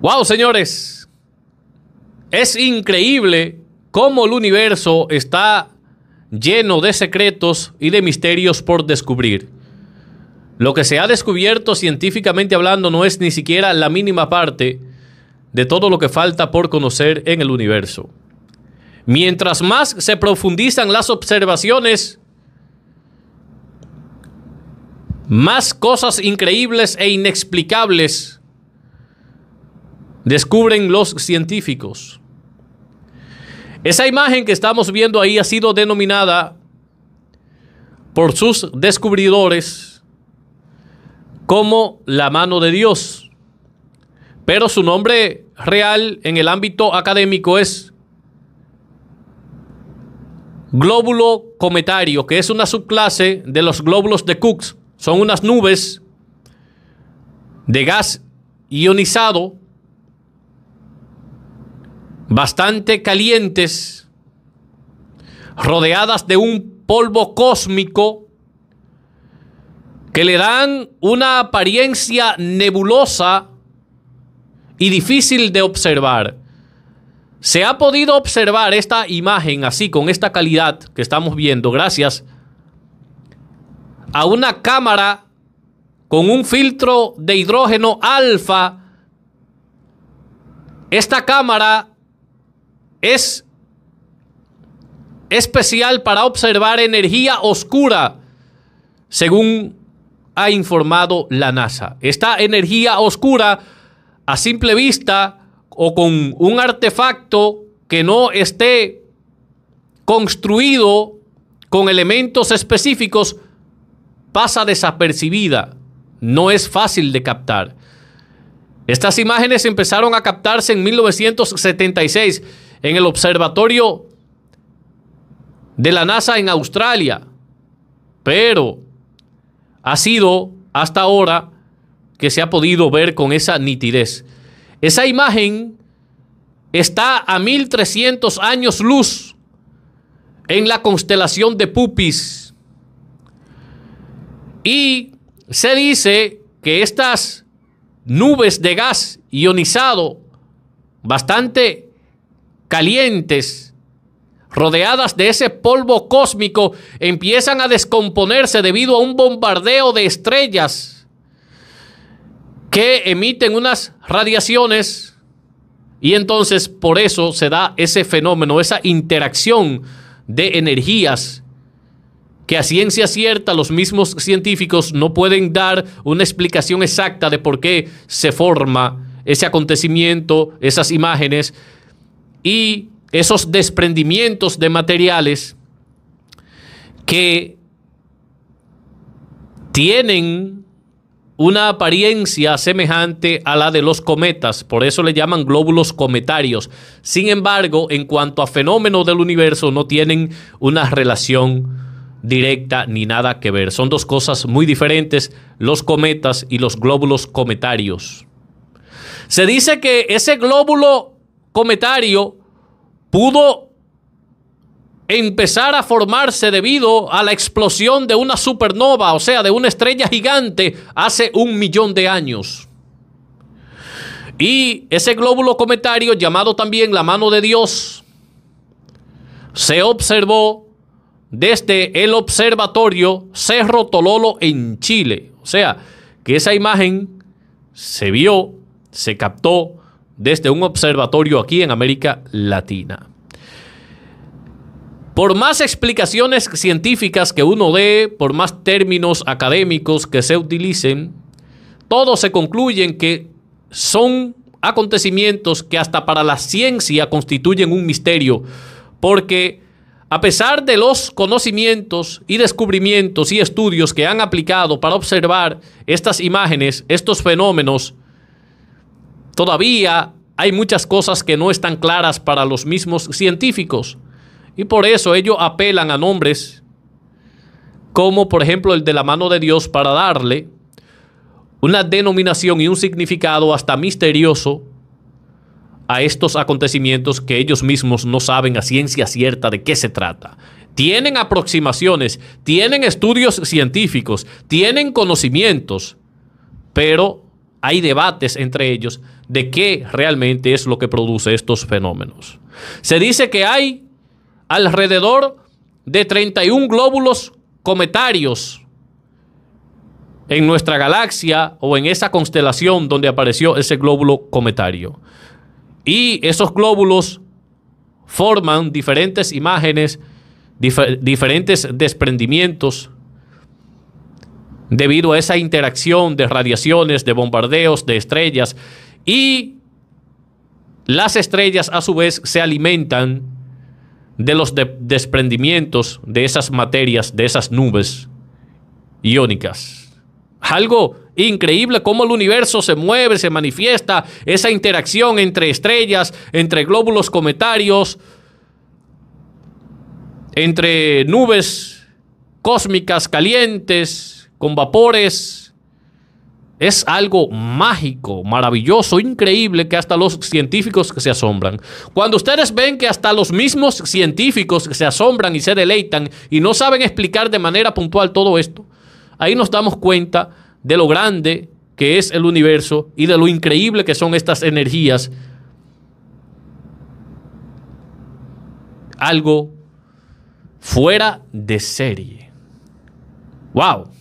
Wow, señores. Es increíble cómo el universo está lleno de secretos y de misterios por descubrir. Lo que se ha descubierto científicamente hablando no es ni siquiera la mínima parte de todo lo que falta por conocer en el universo. Mientras más se profundizan las observaciones, más cosas increíbles e inexplicables descubren los científicos. Esa imagen que estamos viendo ahí ha sido denominada por sus descubridores como la mano de Dios, pero su nombre real en el ámbito académico es glóbulo cometario, que es una subclase de los glóbulos de Cook. Son unas nubes de gas ionizado bastante calientes, rodeadas de un polvo cósmico que le dan una apariencia nebulosa y difícil de observar. Se ha podido observar esta imagen así, con esta calidad que estamos viendo, gracias a una cámara con un filtro de hidrógeno alfa. Esta cámara es especial para observar energía oscura, según ha informado la NASA. Esta energía oscura, a simple vista o con un artefacto que no esté construido con elementos específicos, pasa desapercibida. No es fácil de captar. Estas imágenes empezaron a captarse en 1976 en el observatorio de la NASA en Australia, pero ha sido hasta ahora que se ha podido ver con esa nitidez. Esa imagen está a 1300 años luz en la constelación de Pupis. Y se dice que estas nubes de gas ionizado bastante calientes, rodeadas de ese polvo cósmico, empiezan a descomponerse debido a un bombardeo de estrellas que emiten unas radiaciones y entonces por eso se da ese fenómeno, esa interacción de energías que a ciencia cierta los mismos científicos no pueden dar una explicación exacta de por qué se forma ese acontecimiento, esas imágenes, y esos desprendimientos de materiales que tienen una apariencia semejante a la de los cometas, por eso le llaman glóbulos cometarios. Sin embargo, en cuanto a fenómenos del universo, no tienen una relación directa ni nada que ver. Son dos cosas muy diferentes, los cometas y los glóbulos cometarios. Se dice que ese glóbulo cometario pudo empezar a formarse debido a la explosión de una supernova, o sea, de una estrella gigante, hace un millón de años. Y ese glóbulo cometario, llamado también la mano de Dios, se observó desde el observatorio Cerro Tololo en Chile. O sea, que esa imagen se vio, se captó desde un observatorio aquí en América Latina. Por más explicaciones científicas que uno dé, por más términos académicos que se utilicen, todos se concluyen que son acontecimientos que hasta para la ciencia constituyen un misterio, porque a pesar de los conocimientos y descubrimientos y estudios que han aplicado para observar estas imágenes, estos fenómenos, Todavía hay muchas cosas que no están claras para los mismos científicos y por eso ellos apelan a nombres como por ejemplo el de la mano de Dios para darle una denominación y un significado hasta misterioso a estos acontecimientos que ellos mismos no saben a ciencia cierta de qué se trata. Tienen aproximaciones, tienen estudios científicos, tienen conocimientos, pero hay debates entre ellos de qué realmente es lo que produce estos fenómenos. Se dice que hay alrededor de 31 glóbulos cometarios en nuestra galaxia o en esa constelación donde apareció ese glóbulo cometario. Y esos glóbulos forman diferentes imágenes, diferentes desprendimientos debido a esa interacción de radiaciones, de bombardeos, de estrellas, y las estrellas a su vez se alimentan de los desprendimientos de esas materias, de esas nubes iónicas. Algo increíble cómo el universo se mueve, se manifiesta, esa interacción entre estrellas, entre glóbulos cometarios, entre nubes cósmicas calientes, con vapores es algo mágico, maravilloso, increíble que hasta los científicos se asombran. Cuando ustedes ven que hasta los mismos científicos se asombran y se deleitan y no saben explicar de manera puntual todo esto, ahí nos damos cuenta de lo grande que es el universo y de lo increíble que son estas energías. Algo fuera de serie. ¡Wow!